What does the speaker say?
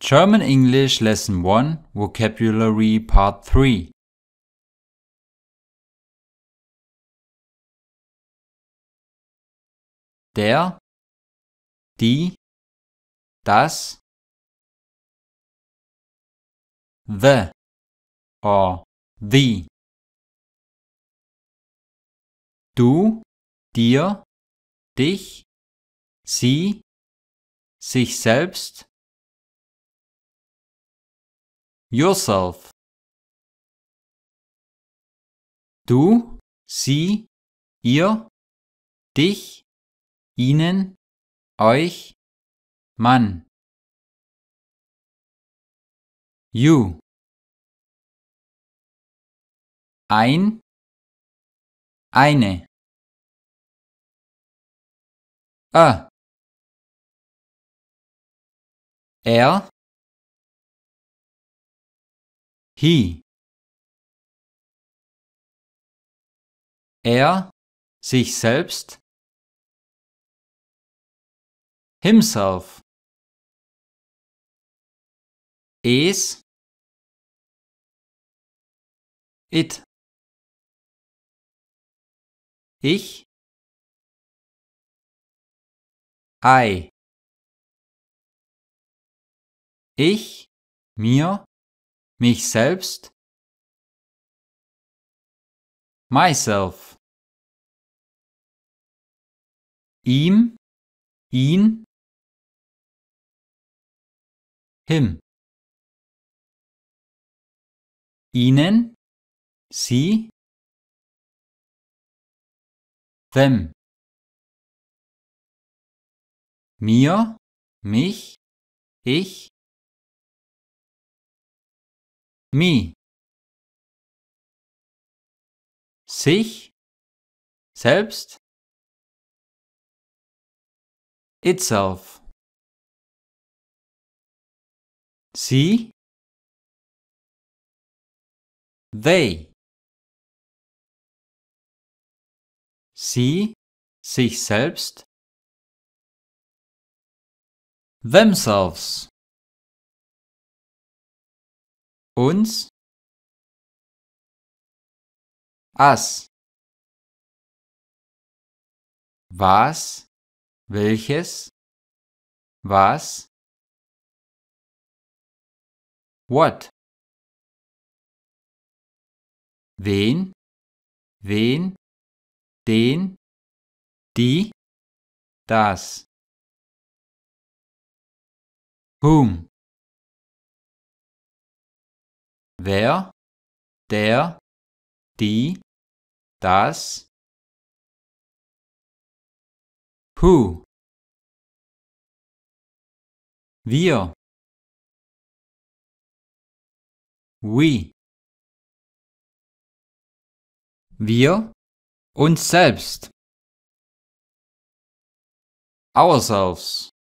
German English Lesson 1 Vocabulary Part 3 Der, die, das, the or the. Du, dir, dich, sie, sich selbst, yourself. Du, sie, ihr, dich, ihnen, euch, Mann. You. Ein, eine. A. Er, he er sich selbst himself es it ich I ich mir mich selbst, myself, ihm, ihn, him, ihnen, sie, them, mir, mich, ich, me sich selbst itself sie they sie sich selbst themselves uns as was welches was what wen wen den die das whom wer, der, die, das, who, wir, we, wir, uns selbst, ourselves.